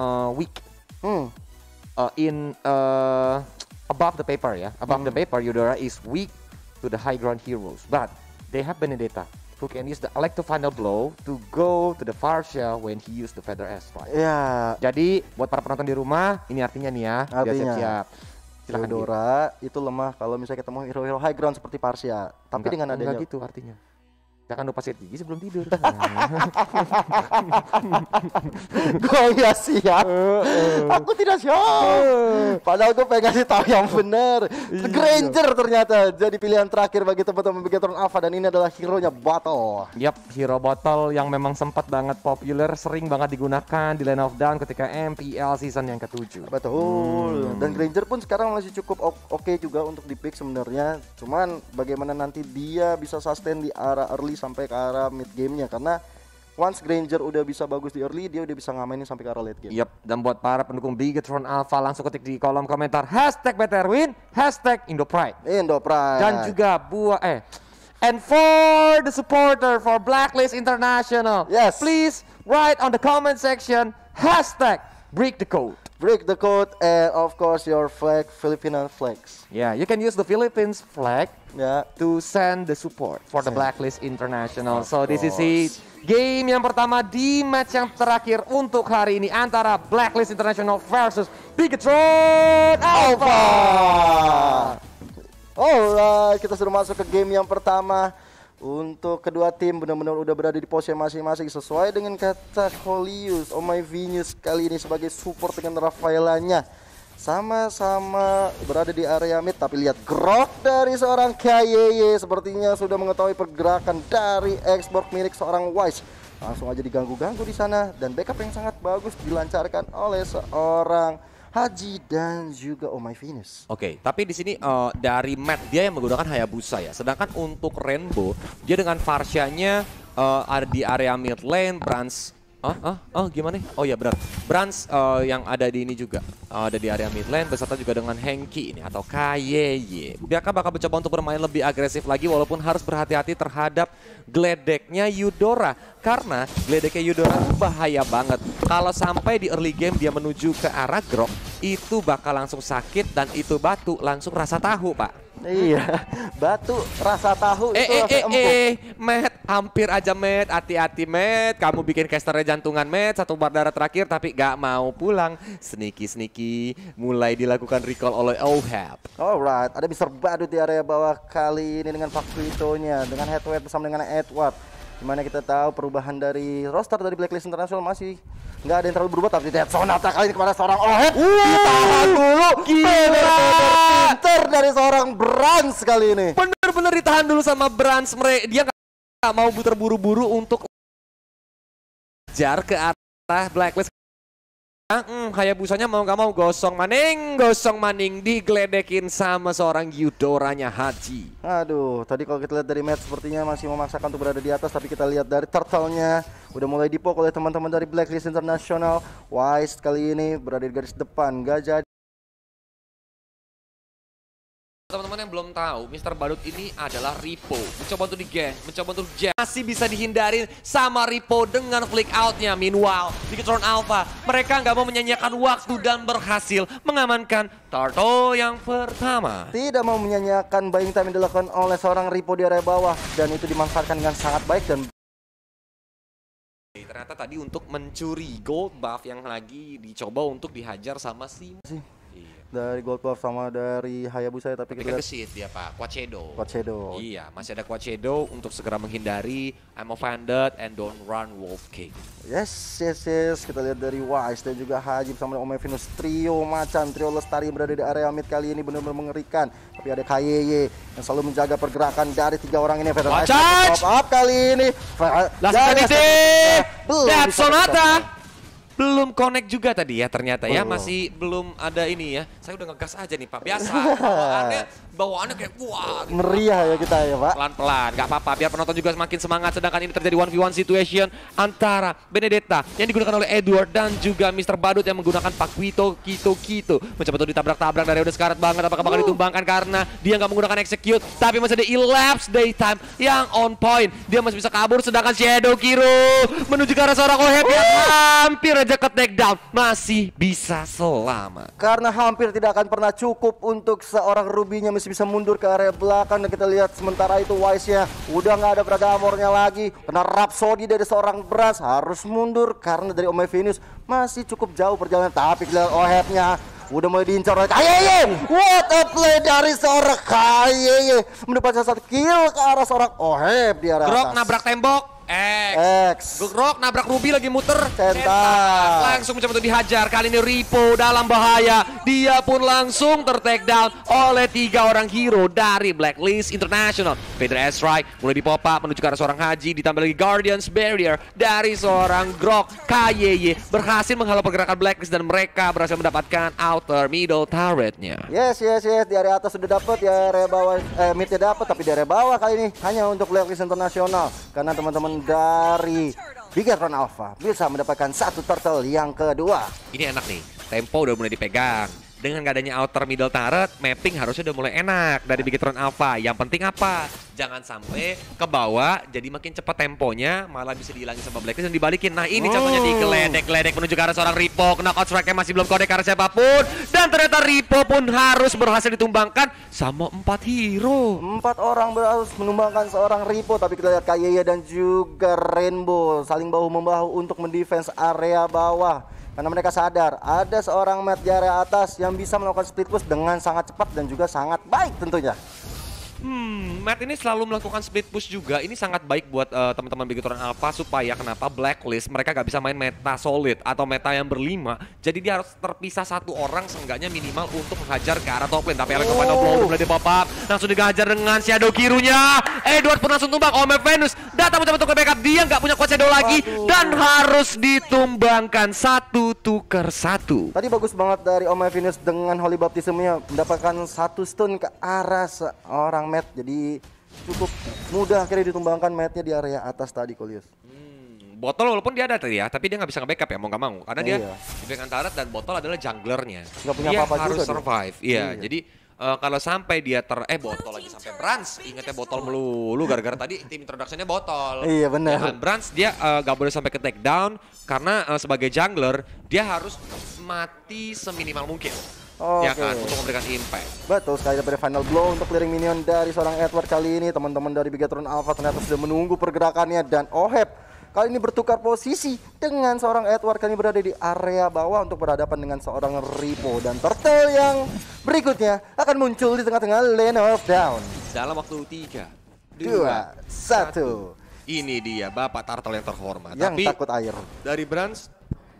uh, weak hmm. uh, in uh, above the paper ya. Above hmm. the paper, Eudora is weak to the high ground heroes, but they have Benedetta who can use the Electro Final Blow to go to the far shell when he use the Feather right ya Yeah. Jadi buat para penonton di rumah, ini artinya nih ya, artinya. siap-siap. itu lemah kalau misalnya ketemu hero-hero high ground seperti Parsia. Tapi enggak, dengan adanya enggak gitu artinya. Jangan lupa sikat gigi sebelum tidur. Gue oh, iya, siap. Aku tidak siap. Padahal gue pengen kasih tahu yang benar. Iya. Granger ternyata jadi pilihan terakhir bagi teman-teman Bigetron Alpha dan ini adalah hero-nya Bottle. Yap, hero Bottle yang memang sempat banget populer, sering banget digunakan di Land of Dawn ketika MPL season yang ketujuh. Betul. Hmm. Dan Granger pun sekarang masih cukup oke juga untuk di pick sebenarnya. Cuman bagaimana nanti dia bisa sustain di arah early sampai ke arah mid gamenya karena once Granger udah bisa bagus di early, dia udah bisa ngamainin sampai ke arah late game. Yep. Dan buat para pendukung Bigatron Alpha langsung ketik di kolom komentar hashtag win hashtag IndoPride. IndoPride. Dan juga buat eh And for the supporter for Blacklist International, yes. please write on the comment section hashtag break the code break the code and of course your flag Filipino flags. Yeah, you can use the Philippines flag yeah. to send the support for the Blacklist International. Of so this is it. game yang pertama di match yang terakhir untuk hari ini antara Blacklist International versus Bigatron Alpha. Alright, kita sudah masuk ke game yang pertama. Untuk kedua tim benar-benar udah berada di posisi masing-masing sesuai dengan kata Kolius. Oh my Venus kali ini sebagai support dengan Rafaelanya. Sama-sama berada di area mid tapi lihat grok dari seorang KYY sepertinya sudah mengetahui pergerakan dari ekspor milik seorang Wise. Langsung aja diganggu-ganggu di sana dan backup yang sangat bagus dilancarkan oleh seorang Haji dan juga Oh My Venus. Oke, okay, tapi di sini uh, dari Matt dia yang menggunakan Hayabusa ya. Sedangkan untuk Rainbow dia dengan Farsianya uh, eh, ada di area mid lane, Brans Oh, oh, oh, gimana? Oh ya benar. Brands uh, eh, yang ada di ini juga. Uh, ada di area mid lane beserta juga dengan Hengki ini atau KYY. Biaka bakal mencoba untuk bermain lebih agresif lagi walaupun harus berhati-hati terhadap gledeknya Yudora karena gledeknya Yudora itu bahaya banget. Kalau sampai di early game dia menuju ke arah Grok, itu bakal langsung sakit dan itu batu langsung rasa tahu, Pak. Iya, batu rasa tahu eh, itu eh, eh, empuk. Eh, Matt, hampir aja Matt, hati-hati Matt. Kamu bikin casternya jantungan Matt, satu bar darah terakhir tapi gak mau pulang. Sneaky-sneaky mulai dilakukan recall oleh Ohab. Alright, ada Mr. Badut di area bawah kali ini dengan nya, dengan Headway bersama dengan Edward. Dimana kita tahu perubahan dari roster dari Blacklist International masih nggak ada yang terlalu berubah tapi Dead Sonata kali ini kepada seorang Ohed wow, ditahan dulu bener-bener dari seorang Brans kali ini bener-bener ditahan dulu sama Brans mereka dia nggak mau terburu-buru untuk jar ke arah Blacklist Kayak busanya mau gak mau gosong maning, gosong maning digeledekin sama seorang Yudoranya Haji. Aduh, tadi kalau kita lihat dari match sepertinya masih memaksakan untuk berada di atas, tapi kita lihat dari turtle-nya udah mulai dipok oleh teman-teman dari Blacklist International. Wise kali ini berada di garis depan, gak jadi. belum tahu, Mr. Badut ini adalah Ripo. Mencoba untuk digeng, mencoba untuk jam. Masih bisa dihindarin sama Ripo dengan flick outnya. Meanwhile, di keturunan Alpha, mereka nggak mau menyanyiakan waktu dan berhasil mengamankan Turtle yang pertama. Tidak mau menyanyiakan buying time yang dilakukan oleh seorang Ripo di area bawah. Dan itu dimanfaatkan dengan sangat baik dan ternyata tadi untuk mencuri gold buff yang lagi dicoba untuk dihajar sama si dari Gold Buff sama dari Hayabusa ya, tapi, tapi kita kesit dia Pak, Quachedo. Quachedo. Iya, masih ada Quachedo untuk segera menghindari I'm offended and don't run Wolf King. Yes, yes, yes. Kita lihat dari Wise dan juga Hajib sama Om Venus trio macan, trio lestari berada di area mid kali ini benar-benar mengerikan. Tapi ada KYY yang selalu menjaga pergerakan dari tiga orang ini. Veteran top up kali ini. Last That's Sonata belum connect juga tadi ya ternyata ya. Oh. Masih belum ada ini ya. Saya udah ngegas aja nih Pak. Biasa. bawaannya kayak wah. Gitu. Meriah ya kita ya Pak. Pelan-pelan, gak apa-apa. Biar penonton juga semakin semangat. Sedangkan ini terjadi one v one situation antara Benedetta yang digunakan oleh Edward dan juga Mr. Badut yang menggunakan Pak Wito Kito Kito. Mencoba untuk ditabrak-tabrak dari udah sekarat banget. Apakah bakal uh. ditumbangkan karena dia nggak menggunakan execute. Tapi masih ada elapsed daytime yang on point. Dia masih bisa kabur sedangkan Shadow Kiro menuju ke arah seorang Oheb uh. hampir aja ke take down. Masih bisa selamat. Karena hampir tidak akan pernah cukup untuk seorang Rubinya Mr masih bisa mundur ke area belakang dan kita lihat sementara itu Wise-nya udah nggak ada Braga Amornya lagi kena rapsodi dari seorang beras harus mundur karena dari Ome Venus masih cukup jauh perjalanan tapi lihat nya udah mulai diincar oleh Kayeye what a play dari seorang Kayeye mendapatkan satu kill ke arah seorang Oheb di arah nabrak tembok X. X. Gegrok nabrak Ruby lagi muter. Centang. Langsung mencoba untuk dihajar. Kali ini Ripo dalam bahaya. Dia pun langsung ter down oleh tiga orang hero dari Blacklist International. Peter Strike mulai dipopa menuju ke arah seorang Haji. Ditambah lagi Guardians Barrier dari seorang Grok. KYY berhasil menghalau pergerakan Blacklist dan mereka berhasil mendapatkan outer middle turretnya. Yes, yes, yes. Di area atas sudah dapat, ya. area bawah eh, midnya dapat. Tapi di area bawah kali ini hanya untuk Blacklist International. Karena teman-teman dari Bigatron Alpha bisa mendapatkan satu turtle yang kedua. Ini enak nih, tempo udah mulai dipegang dengan gak adanya outer middle turret, mapping harusnya udah mulai enak dari Bigetron Alpha. Yang penting apa? Jangan sampai ke bawah, jadi makin cepat temponya, malah bisa dihilangin sama Blacklist dan dibalikin. Nah ini oh. contohnya di oh. geledek menuju ke arah seorang Ripo, knockout strike masih belum kode karena siapapun. Dan ternyata Ripo pun harus berhasil ditumbangkan sama empat hero. Empat orang harus menumbangkan seorang Ripo, tapi kita lihat Kayaya dan juga Rainbow saling bahu-membahu untuk mendefense area bawah karena mereka sadar ada seorang mat di area atas yang bisa melakukan split push dengan sangat cepat dan juga sangat baik tentunya Hmm, Matt ini selalu melakukan split push juga. Ini sangat baik buat uh, teman-teman Bigatoran Alpha supaya kenapa blacklist mereka gak bisa main meta solid atau meta yang berlima. Jadi dia harus terpisah satu orang seenggaknya minimal untuk menghajar ke arah top lane. Tapi Alex Final oh. belum mulai up. Langsung dihajar dengan Shadow Kirunya. Edward pun langsung tumbang. Ome Venus datang mencoba untuk backup. Dia nggak punya kuat Shadow lagi Aduh. dan harus ditumbangkan satu tuker satu. Tadi bagus banget dari Ome Venus dengan Holy Baptismnya mendapatkan satu stun ke arah seorang mat jadi cukup mudah akhirnya ditumbangkan matnya di area atas tadi Kolius. Hmm, botol walaupun dia ada tadi ya, tapi dia nggak bisa nge-backup ya, mau nggak mau. Karena oh, iya. dia dengan Tarot dan botol adalah junglernya. Nggak punya apa-apa harus survive. Iya, iya, jadi uh, kalau sampai dia ter eh botol lagi sampai Brans ingetnya botol melulu gara-gara tadi tim introductionnya botol iya benar ya, Brans dia uh, eh, gak boleh sampai ke take down karena uh, sebagai jungler dia harus mati seminimal mungkin Okay. Oh, ya kan, untuk memberikan impact. Betul sekali daripada final blow untuk clearing minion dari seorang Edward kali ini. Teman-teman dari Bigatron Alpha ternyata sudah menunggu pergerakannya dan Oheb kali ini bertukar posisi dengan seorang Edward kali ini berada di area bawah untuk berhadapan dengan seorang Ripo dan Turtle yang berikutnya akan muncul di tengah-tengah lane of down. Dalam waktu 3, 2, 1. Ini dia Bapak Turtle yang terhormat. Yang Tapi, takut air. Dari Brans,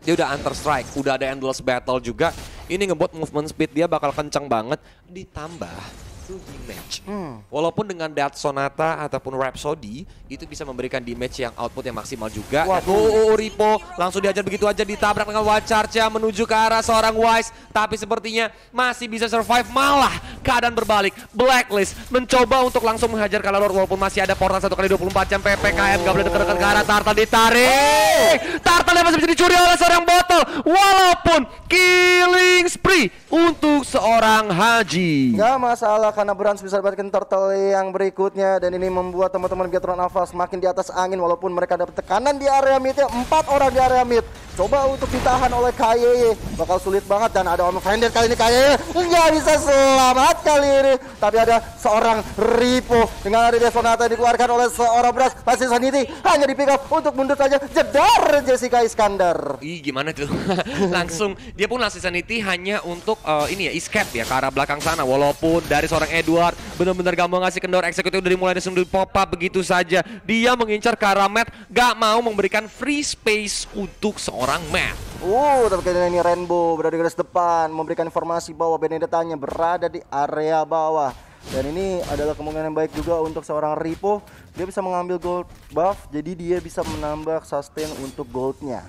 dia udah Hunter Strike, udah ada Endless Battle juga. Ini ngebuat movement speed dia bakal kencang banget. Ditambah itu damage. Hmm. Walaupun dengan Dead Sonata ataupun Rhapsody itu bisa memberikan damage yang output yang maksimal juga. Waduh, oh, oh, Ripo langsung diajar begitu aja ditabrak dengan Wacharcha menuju ke arah seorang Wise. Tapi sepertinya masih bisa survive malah keadaan berbalik. Blacklist mencoba untuk langsung menghajar kalau walaupun masih ada portal satu kali 24 jam PPKM. Oh. Gak boleh dekat-dekat ke arah Tartan ditarik. Oh. yang masih bisa dicuri oleh seorang botol. Walaupun killing spree untuk seorang Haji. Gak masalah karena Brans bisa dapatkan turtle yang berikutnya dan ini membuat teman-teman Getron Alpha semakin di atas angin walaupun mereka dapat tekanan di area mid ya. Empat orang di area mid. Coba untuk ditahan oleh Kaye. Bakal sulit banget dan ada Om Fender kali ini Kaye. Nggak bisa selamat kali ini. Tapi ada seorang Ripo. Dengan ada Desonata dikeluarkan oleh seorang Bras. Masih saniti hanya di pick up untuk mundur saja. Jedar Jessica Iskandar. Ih gimana tuh. langsung dia pun langsung saniti hanya untuk uh, ini ya escape ya ke arah belakang sana. Walaupun dari seorang Edward benar-benar gak mau ngasih kendor eksekutif dari mulai dari pop up begitu saja. Dia mengincar Karamet gak mau memberikan free space untuk seorang seorang Matt. Uh, tapi kayaknya ini Rainbow berada di garis depan memberikan informasi bahwa nya berada di area bawah. Dan ini adalah kemungkinan yang baik juga untuk seorang Ripo. Dia bisa mengambil gold buff, jadi dia bisa menambah sustain untuk goldnya.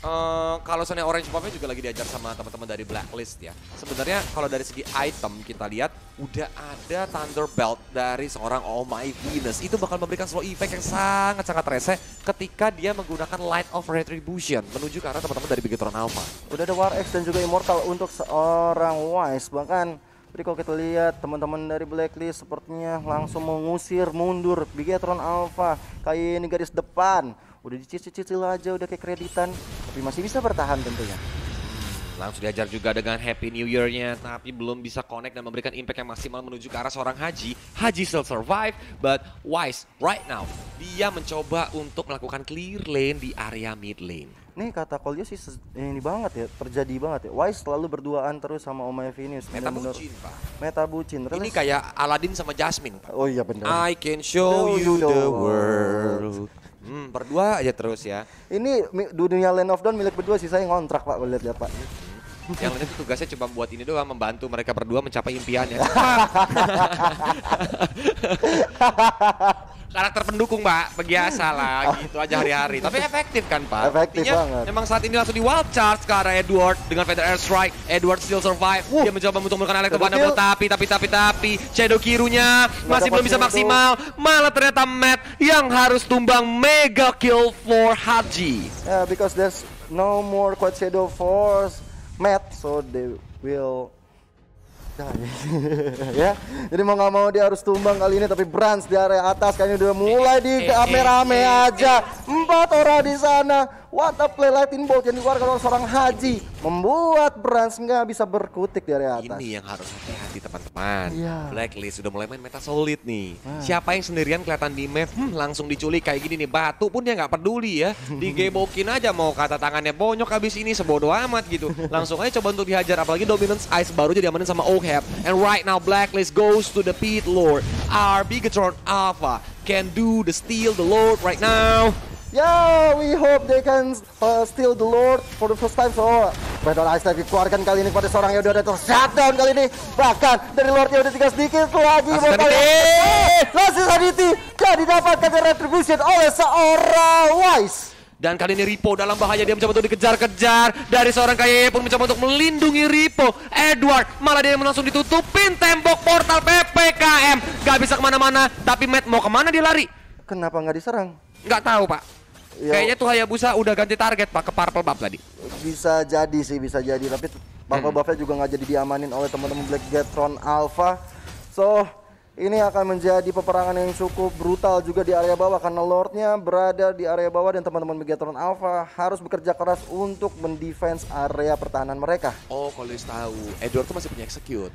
Uh, kalau soalnya Orange Pop juga lagi diajar sama teman-teman dari Blacklist ya. Sebenarnya kalau dari segi item kita lihat udah ada Thunder Belt dari seorang Oh My Venus. Itu bakal memberikan slow effect yang sangat-sangat rese ketika dia menggunakan Light of Retribution menuju ke arah teman-teman dari Bigetron Alpha. Udah ada War X dan juga Immortal untuk seorang Wise. Bahkan jadi kalau kita lihat teman-teman dari Blacklist sepertinya langsung mengusir mundur Bigetron Alpha. Kayak ini garis depan udah dicicil-cicil aja udah kayak kreditan tapi masih bisa bertahan tentunya hmm, langsung diajar juga dengan Happy New Year-nya, tapi belum bisa connect dan memberikan impact yang maksimal menuju ke arah seorang Haji. Haji still survive, but Wise right now, dia mencoba untuk melakukan clear lane di area mid lane. Nih kata Kolio sih ini banget ya, terjadi banget ya. Wise selalu berduaan terus sama Oma Venus. Meta bucin, Pak. Meta bucin. Ini kayak aladin sama Jasmine, Pak. Oh iya benar. I can show you the world. Hmm, berdua aja terus ya. Ini dunia Land of Dawn milik berdua sih saya ngontrak Pak, boleh lihat Pak. Hmm. Yang lain itu tugasnya cuma buat ini doang membantu mereka berdua mencapai impiannya. karakter pendukung pak biasa hmm. lah oh. gitu aja hari-hari tapi efektif kan pak efektif Artinya, banget memang saat ini langsung di wild charge ke arah Edward dengan Feather Strike. Edward still survive uh. dia mencoba untuk menggunakan Electro tapi tapi tapi tapi shadow kirunya masih belum bisa maksimal malah ternyata Matt yang harus tumbang mega kill for Haji yeah because there's no more quad shadow force Matt so they will sekali. ya. Jadi mau nggak mau dia harus tumbang kali ini tapi Brans di area atas kayaknya udah mulai di eh, eh, rame-rame eh, aja. Empat orang di sana. What a play Lightning Bolt yang dikeluarkan oleh seorang Haji membuat Brans nggak bisa berkutik dari atas. Ini yang harus hati-hati teman-teman. Iya. Blacklist sudah mulai main meta solid nih. hmm. Siapa yang sendirian kelihatan di map hmm, langsung diculik kayak gini nih. Batu pun dia nggak peduli ya. Digebokin aja mau kata tangannya bonyok habis ini sebodoh amat gitu. Langsung aja coba untuk dihajar apalagi Dominance Ice baru jadi diamanin sama Oheb. And right now Blacklist goes to the pit lord. RB Getron Alpha can do the steal the lord right now. Yeah, we hope they can uh, steal the Lord for the first time. So, By Battle way, Type dikeluarkan kali ini kepada seorang Yoda Dator. Shutdown kali ini. Bahkan dari Lord Yoda tinggal sedikit lagi. Ah, masih Saditi. Gak didapatkan retribution oleh seorang Wise. Dan kali ini Ripo dalam bahaya dia mencoba untuk dikejar-kejar dari seorang kaya pun mencoba untuk melindungi Ripo. Edward malah dia langsung ditutupin tembok portal PPKM. Gak bisa kemana-mana tapi Matt mau kemana dia lari? Kenapa nggak diserang? Nggak tahu pak. Yo. Kayaknya tuh Hayabusa udah ganti target Pak ke purple buff tadi. Bisa jadi sih, bisa jadi. Tapi purple hmm. buffnya juga nggak jadi diamanin oleh teman-teman Black Gatron Alpha. So, ini akan menjadi peperangan yang cukup brutal juga di area bawah karena Lordnya berada di area bawah dan teman-teman Megatron Alpha harus bekerja keras untuk mendefense area pertahanan mereka. Oh, kalau tahu, Edward tuh masih punya execute.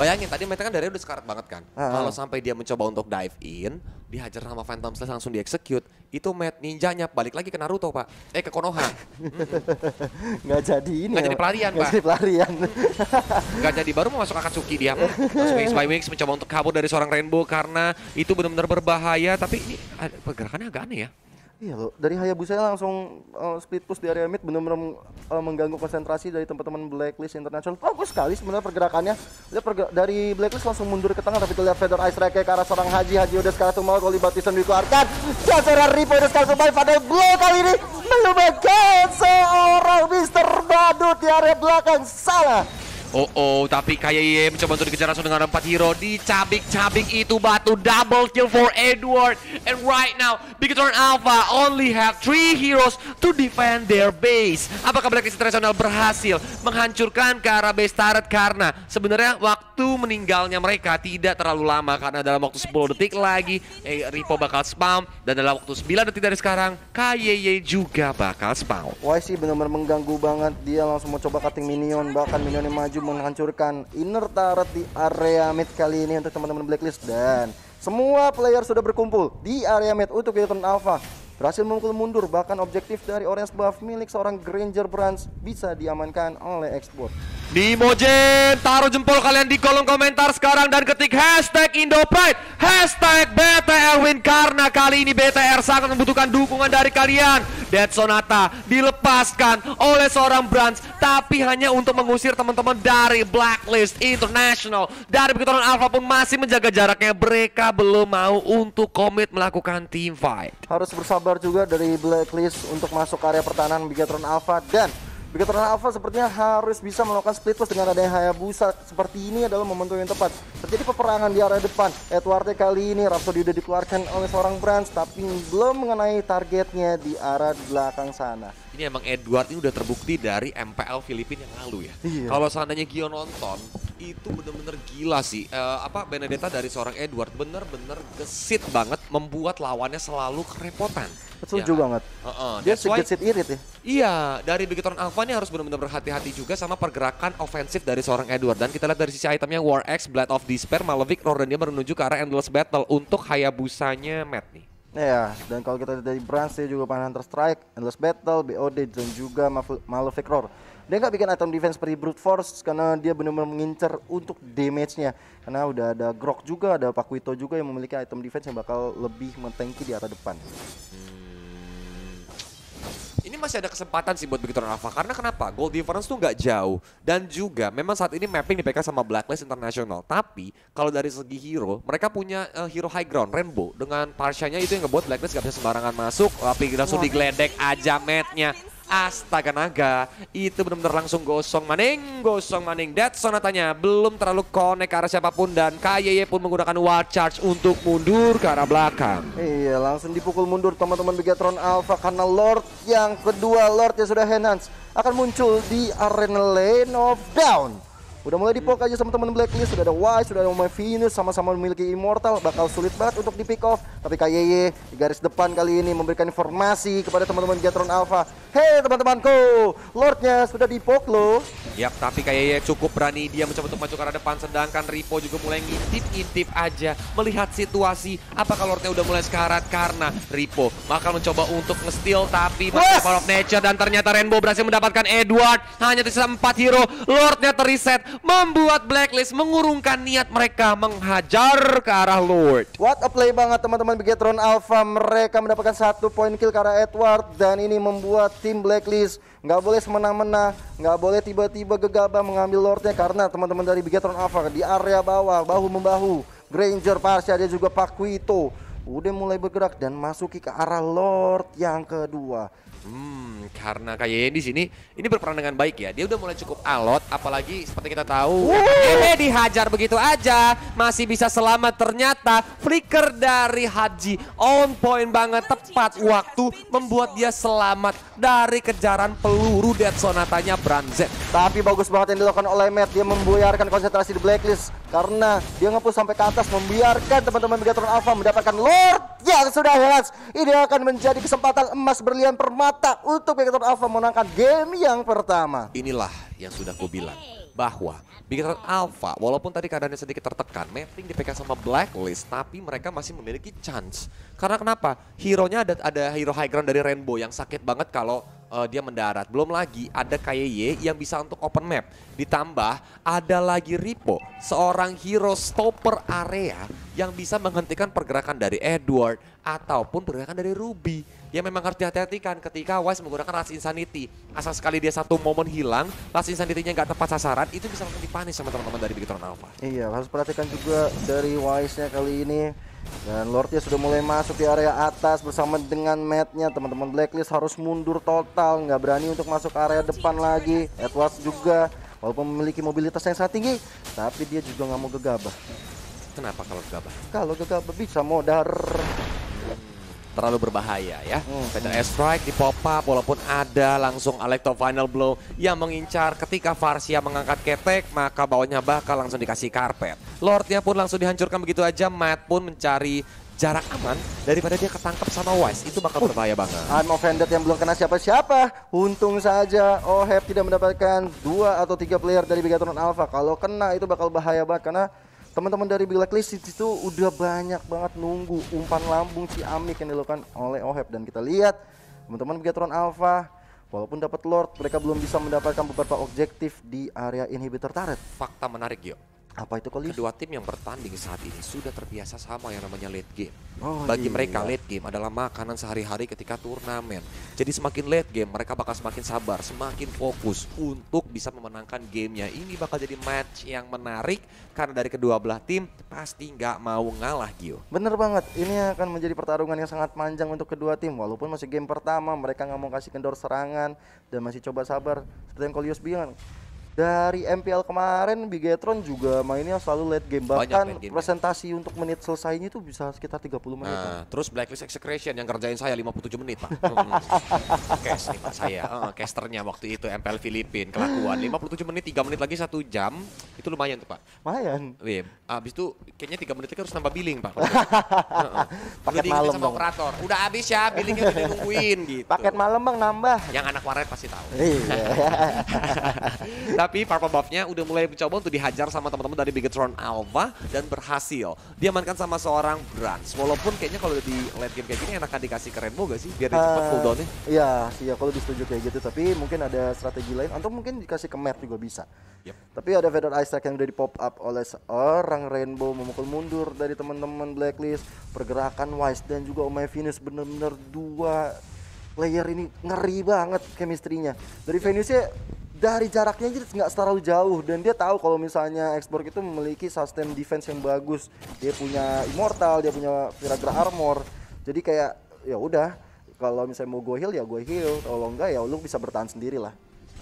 Bayangin tadi mereka kan dari udah sekarat banget kan. Uh -huh. Kalau sampai dia mencoba untuk dive in, dihajar sama Phantom Slash langsung dieksekut itu Mad ninjanya balik lagi ke Naruto pak eh ke Konoha nggak jadi ini nggak jadi pelarian nggak pak jadi pelarian nggak jadi baru mau masuk Akatsuki dia masuk X by Mix mencoba untuk kabur dari seorang Rainbow karena itu benar-benar berbahaya tapi ini eh, pergerakannya agak aneh ya Iya loh, dari Hayabusa langsung uh, split push di area mid benar-benar uh, eh, mengganggu konsentrasi dari teman-teman Blacklist International. Bagus sekali sebenarnya pergerakannya. Lihat perger dari Blacklist langsung mundur ke tengah tapi terlihat Fedor Ice Rake ke arah seorang Haji. Haji udah sekarang mau gol Batisan dikeluarkan. Dan seorang Ripo udah sekarang tumbal pada blow kali ini melumatkan seorang Mister Badut di area belakang salah. Oh oh, tapi KYY mencoba untuk dikejar langsung dengan empat hero. Dicabik-cabik itu batu. Double kill for Edward. And right now, turn Alpha only have three heroes to defend their base. Apakah Black International berhasil menghancurkan ke arah base turret? Karena sebenarnya waktu meninggalnya mereka tidak terlalu lama. Karena dalam waktu sepuluh detik lagi, eh, Ripo bakal spam. Dan dalam waktu sembilan detik dari sekarang, KYY juga bakal spam. Wah sih benar-benar mengganggu banget. Dia langsung mau coba cutting minion. Bahkan minionnya maju menghancurkan inner turret di area mid kali ini untuk teman-teman blacklist dan semua player sudah berkumpul di area mid untuk Hilton Alpha berhasil memukul mundur bahkan objektif dari Orange Buff milik seorang Granger Brands bisa diamankan oleh Export. mojen taruh jempol kalian di kolom komentar sekarang dan ketik hashtag Indopride, hashtag BTR Win karena kali ini BTR sangat membutuhkan dukungan dari kalian. Dead Sonata dilepaskan oleh seorang Brands tapi hanya untuk mengusir teman-teman dari Blacklist International. Dari begitu Alpha pun masih menjaga jaraknya, mereka belum mau untuk komit melakukan team fight. Harus bersabar juga dari Blacklist untuk masuk ke area pertahanan Bigatron Alpha dan Bigatron Alpha sepertinya harus bisa melakukan split push dengan adanya Hayabusa seperti ini adalah momentum yang tepat terjadi peperangan di area depan Edward kali ini Rhapsody udah dikeluarkan oleh seorang Brands tapi belum mengenai targetnya di arah belakang sana ini emang Edward ini udah terbukti dari MPL Filipina yang lalu ya. Iya. Kalau seandainya Gio nonton, itu bener-bener gila sih. Uh, apa Benedetta dari seorang Edward bener-bener gesit banget membuat lawannya selalu kerepotan. Setuju ya. banget. Uh -uh. Dia sedikit irit ya. Iya, dari orang Alpha ini harus benar-benar berhati-hati juga sama pergerakan ofensif dari seorang Edward. Dan kita lihat dari sisi itemnya War X, Blood of Despair, Malefic, Roar, dia menuju ke arah Endless Battle untuk Hayabusanya Matt nih. Ya, dan kalau kita dari branch dia juga pengen Hunter Strike, Endless Battle, BOD, dan juga Malefic Roar. Dia nggak bikin item defense seperti Brute Force karena dia benar-benar mengincar untuk damage-nya. Karena udah ada Grok juga, ada Pakuito juga yang memiliki item defense yang bakal lebih mentengki di arah depan ini masih ada kesempatan sih buat begitu rafa karena kenapa goal difference tuh nggak jauh dan juga memang saat ini mapping dipegang sama Blacklist International tapi kalau dari segi hero mereka punya uh, hero high ground Rainbow dengan parsianya itu yang ngebuat Blacklist gak bisa sembarangan masuk tapi langsung digledek aja matnya Astaga naga. Itu benar-benar langsung gosong maning, gosong maning. Dead Sonatanya belum terlalu connect ke arah siapapun dan KYY pun menggunakan wild charge untuk mundur ke arah belakang. Iya langsung dipukul mundur teman-teman Bigatron Alpha karena Lord yang kedua Lord yang sudah enhance akan muncul di arena Lane of Down. Udah mulai dipok aja sama teman Blacklist, sudah ada Wise, sudah ada Mama Venus, sama-sama memiliki Immortal, bakal sulit banget untuk di pick off. Tapi KYY di garis depan kali ini memberikan informasi kepada teman-teman Gatron Alpha. Hei teman-temanku, Lordnya sudah dipok lo Yap, tapi KYY cukup berani dia mencoba untuk maju ke depan, sedangkan Ripo juga mulai ngintip-ngintip aja, melihat situasi, apa kalau Lordnya udah mulai sekarat karena Ripo bakal mencoba untuk nge-steal, tapi Power of Nature, dan ternyata Rainbow berhasil mendapatkan Edward, hanya tersisa 4 hero, Lordnya terreset membuat blacklist mengurungkan niat mereka menghajar ke arah Lord. What a play banget teman-teman Bigetron Alpha. Mereka mendapatkan satu poin kill karena Edward dan ini membuat tim blacklist nggak boleh semena-mena, nggak boleh tiba-tiba gegabah mengambil Lordnya karena teman-teman dari Bigetron Alpha di area bawah bahu membahu. Granger, pasti ada juga Pakuito udah mulai bergerak dan masuki ke arah Lord yang kedua. Hmm, karena kayaknya di sini ini berperan dengan baik ya. Dia udah mulai cukup alot, apalagi seperti kita tahu. Kene dihajar begitu aja, masih bisa selamat ternyata. Flicker dari Haji on point banget, tepat waktu membuat dia selamat dari kejaran peluru Dead Sonatanya Branzet. Tapi bagus banget yang dilakukan oleh Matt, dia membuyarkan konsentrasi di Blacklist karena dia ngepus sampai ke atas membiarkan teman-teman Megatron Alpha mendapatkan Lord yang sudah jelas ini akan menjadi kesempatan emas berlian permata untuk Megatron Alpha menangkan game yang pertama inilah yang sudah ku bilang bahwa Bigetron Alpha walaupun tadi keadaannya sedikit tertekan, mapping dipegang sama Blacklist tapi mereka masih memiliki chance. Karena kenapa? Hero-nya ada ada hero high ground dari Rainbow yang sakit banget kalau uh, dia mendarat. Belum lagi ada KYY yang bisa untuk open map. Ditambah ada lagi Ripo, seorang hero stopper area yang bisa menghentikan pergerakan dari Edward ataupun pergerakan dari Ruby. Ya memang harus dihati-hatikan ketika Wise menggunakan Last Insanity. Asal sekali dia satu momen hilang, Last Insanity-nya nggak tepat sasaran, itu bisa langsung dipanis sama teman-teman dari Big Alpha. Iya, harus perhatikan juga dari Wise-nya kali ini dan Lordnya sudah mulai masuk di area atas bersama dengan matnya teman-teman Blacklist harus mundur total nggak berani untuk masuk area depan lagi Edwards juga walaupun memiliki mobilitas yang sangat tinggi tapi dia juga nggak mau gegabah Kenapa kalau gegabah? Kalau gegabah bisa modar terlalu berbahaya ya. Hmm. Fatal strike di pop up walaupun ada langsung Alecto final blow yang mengincar ketika Farsia mengangkat ketek maka bawahnya bakal langsung dikasih karpet. Lordnya pun langsung dihancurkan begitu aja. Matt pun mencari jarak aman daripada dia ketangkep sama Wise itu bakal berbahaya banget. Unoffended yang belum kena siapa-siapa. Untung saja Oheb tidak mendapatkan dua atau tiga player dari Bigatron Alpha. Kalau kena itu bakal bahaya banget karena teman-teman dari Blacklist itu udah banyak banget nunggu umpan lambung si Amik yang dilakukan oleh Oheb dan kita lihat teman-teman Bigatron Alpha walaupun dapat Lord mereka belum bisa mendapatkan beberapa objektif di area inhibitor turret. Fakta menarik yuk apa itu kali kedua tim yang bertanding saat ini sudah terbiasa sama yang namanya late game. Oh, Bagi iya. mereka iya. late game adalah makanan sehari-hari ketika turnamen. Jadi semakin late game mereka bakal semakin sabar, semakin fokus untuk bisa memenangkan gamenya. Ini bakal jadi match yang menarik karena dari kedua belah tim pasti nggak mau ngalah Gio. Bener banget, ini akan menjadi pertarungan yang sangat panjang untuk kedua tim. Walaupun masih game pertama mereka nggak mau kasih kendor serangan dan masih coba sabar. Seperti yang Kolius bilang, dari MPL kemarin Bigetron juga mainnya selalu late game bahkan game presentasi game. untuk menit selesainya itu bisa sekitar 30 menit. Nah, kan. terus Blacklist Execration yang kerjain saya 57 menit, Pak. Hmm. Cash nih Pak saya. Uh, casternya waktu itu MPL Filipin kelakuan 57 menit 3 menit lagi satu jam itu lumayan tuh, Pak. Lumayan. Iya. Habis itu kayaknya 3 menit lagi harus nambah billing, Pak. Heeh. Paket malam sama dong. operator. Udah habis ya billingnya udah nungguin gitu. Paket malam Bang nambah. Yang anak waret pasti tahu. Iya. Tapi Purple buff udah mulai mencoba untuk dihajar sama teman-teman dari Bigatron Alpha dan berhasil. Diamankan sama seorang Brans. Walaupun kayaknya kalau di late game kayak gini enakan dikasih ke Rainbow gak sih? Biar dia uh, cepat cooldownnya. Eh, iya, iya kalau disetujui kayak gitu. Tapi mungkin ada strategi lain atau mungkin dikasih ke Matt juga bisa. Yep. Tapi ada Ice Isaac yang udah di pop up oleh seorang Rainbow memukul mundur dari teman-teman Blacklist. Pergerakan Wise dan juga Omai Venus bener-bener dua player ini ngeri banget chemistry-nya. Dari Venus nya dari jaraknya aja nggak terlalu jauh dan dia tahu kalau misalnya Xborg itu memiliki sustain defense yang bagus dia punya immortal dia punya Viragra armor jadi kayak ya udah kalau misalnya mau gue heal ya gue heal kalau enggak ya lu bisa bertahan sendiri lah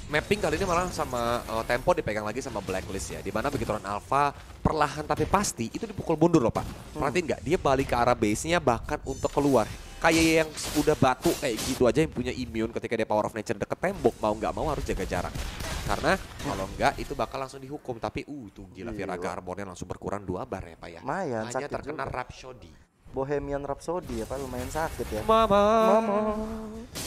mapping kali ini malah sama uh, tempo dipegang lagi sama blacklist ya. Dimana begitu run alpha perlahan tapi pasti itu dipukul mundur loh pak. Hmm. Perhatiin nggak? Dia balik ke arah base-nya bahkan untuk keluar kayak yang udah batu kayak gitu aja yang punya imun ketika dia power of nature deket tembok mau nggak mau harus jaga jarak karena kalau nggak itu bakal langsung dihukum tapi uh tuh gila Viraga iya. armornya langsung berkurang dua bar ya Pak ya Mayan, hanya terkena rapsodi Bohemian rapsodi ya Pak lumayan sakit ya Mama Mama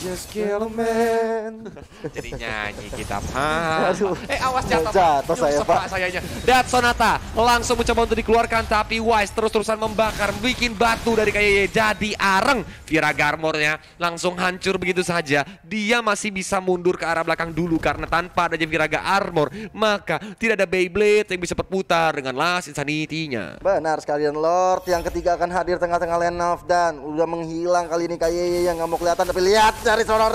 just kill a man. Jadi nyanyi kita pak. Eh awas jatuh. Jatuh saya pak. Sayanya. Sonata langsung mencoba untuk dikeluarkan tapi Wise terus-terusan membakar bikin batu dari KYY jadi areng. Vira Garmornya langsung hancur begitu saja. Dia masih bisa mundur ke arah belakang dulu karena tanpa adanya Viraga Armor maka tidak ada Beyblade yang bisa berputar dengan Last Insanity-nya. Benar sekalian Lord yang ketiga akan hadir tengah-tengah Lenov dan udah menghilang kali ini KYY yang nggak mau kelihatan tapi lihat cari sono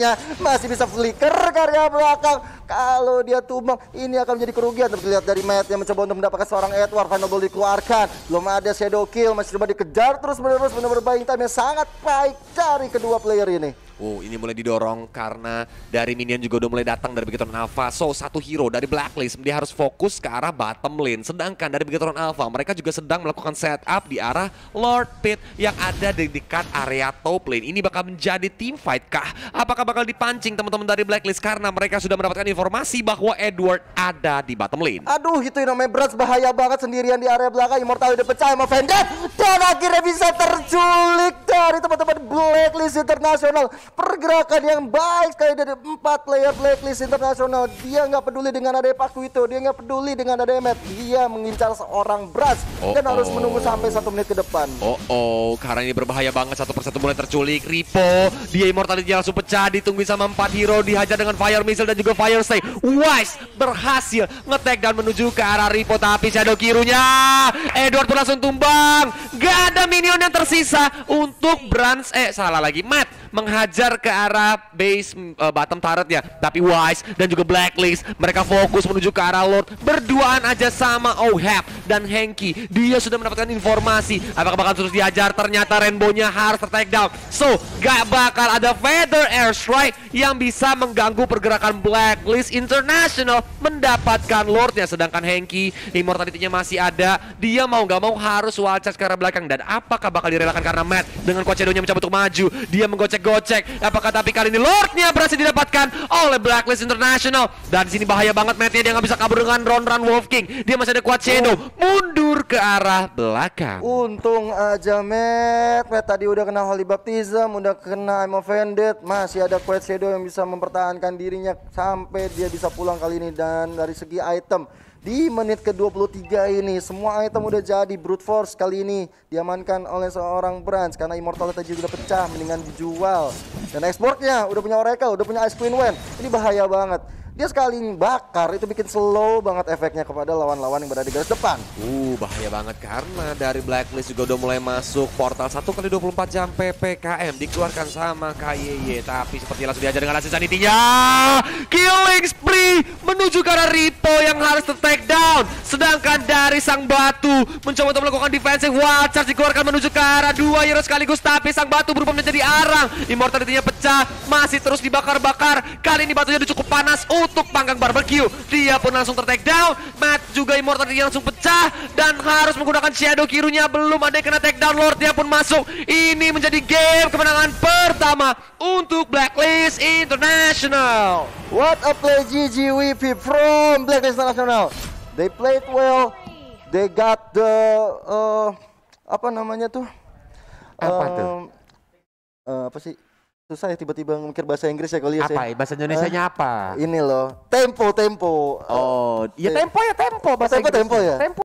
nya masih bisa flicker karya belakang kalau dia tumbang ini akan menjadi kerugian terlihat dari Matt yang mencoba untuk mendapatkan seorang Edward Van ball dikeluarkan belum ada shadow kill masih coba dikejar terus menerus benar-benar buying time yang sangat baik dari kedua player ini Wow, ini mulai didorong karena dari minion juga udah mulai datang dari Begitron Alpha. So, satu hero dari Blacklist, dia harus fokus ke arah bottom lane. Sedangkan dari Begitron Alpha, mereka juga sedang melakukan setup di arah Lord Pit yang ada di dekat area top lane. Ini bakal menjadi team fight kah? Apakah bakal dipancing teman-teman dari Blacklist karena mereka sudah mendapatkan informasi bahwa Edward ada di bottom lane? Aduh, itu yang namanya berat, bahaya banget sendirian di area belakang. Immortal udah pecah sama Vendor dan akhirnya bisa terculik dari teman-teman Blacklist Internasional pergerakan yang baik sekali dari empat player blacklist internasional. Dia nggak peduli dengan ada Paku itu, dia nggak peduli dengan ada Matt. Dia mengincar seorang Bras oh dan oh. harus menunggu sampai satu menit ke depan. Oh oh, karena ini berbahaya banget satu persatu mulai terculik. Ripo, dia immortality langsung pecah, ditunggu sama empat hero, dihajar dengan fire missile dan juga fire stay. Wise berhasil ngetek dan menuju ke arah Ripo, tapi shadow kirunya Edward pun langsung tumbang. Gak ada minion yang tersisa untuk Brans eh salah lagi Matt menghajar ke arah base uh, bottom ya Tapi Wise dan juga Blacklist mereka fokus menuju ke arah Lord. Berduaan aja sama Ohap dan hanky Dia sudah mendapatkan informasi apakah bakal terus diajar Ternyata rainbownya harus tertake down. So, gak bakal ada Feather Airstrike yang bisa mengganggu pergerakan Blacklist International mendapatkan Lordnya. Sedangkan hanky immortality-nya masih ada. Dia mau gak mau harus wall charge ke arah belakang. Dan apakah bakal direlakan karena Matt dengan Kocedonya mencoba untuk maju. Dia menggocek Gocek. Apakah tapi kali ini Lordnya berhasil didapatkan oleh Blacklist International. Dan sini bahaya banget matnya dia nggak bisa kabur dengan Ron Run Wolf King. Dia masih ada kuat Shadow. Oh. Mundur ke arah belakang. Untung aja Matt. Matt tadi udah kena Holy Baptism, udah kena I'm Offended. Masih ada kuat Shadow yang bisa mempertahankan dirinya sampai dia bisa pulang kali ini. Dan dari segi item di menit ke-23 ini semua item udah jadi brute force kali ini diamankan oleh seorang branch karena immortal juga udah pecah mendingan dijual. Dan exportnya udah punya Oracle, udah punya Ice Queen Wen. Ini bahaya banget dia sekali bakar itu bikin slow banget efeknya kepada lawan-lawan yang berada di garis depan. Uh, bahaya banget karena dari Blacklist juga udah mulai masuk portal 1 kali 24 jam PPKM dikeluarkan sama KYY. Tapi seperti langsung diajar dengan asisten intinya. Killing spree menuju ke arah Rito yang harus ter take down. Sedangkan dari Sang Batu mencoba untuk melakukan defensive wild charge dikeluarkan menuju ke arah dua hero sekaligus. Tapi Sang Batu berubah menjadi arang. Immortality-nya pecah, masih terus dibakar-bakar. Kali ini batunya udah cukup panas. Uh, tutup panggang barbecue. Dia pun langsung ter down. Matt juga Immortal dia langsung pecah dan harus menggunakan shadow kirunya belum ada yang kena takedown Lord dia pun masuk. Ini menjadi game kemenangan pertama untuk Blacklist International. What a play GGWP from Blacklist International. They played well. They got the uh, apa namanya tuh? Apa um, tuh? Uh, apa sih? Susah ya tiba-tiba mikir bahasa Inggris ya kalau iya ya. Apa? Bahasa Indonesia nya eh, apa? Ini loh, tempo tempo. Oh, ya eh, tempo ya tempo bahasa tempo, Inggris. Tempo ya. Tempo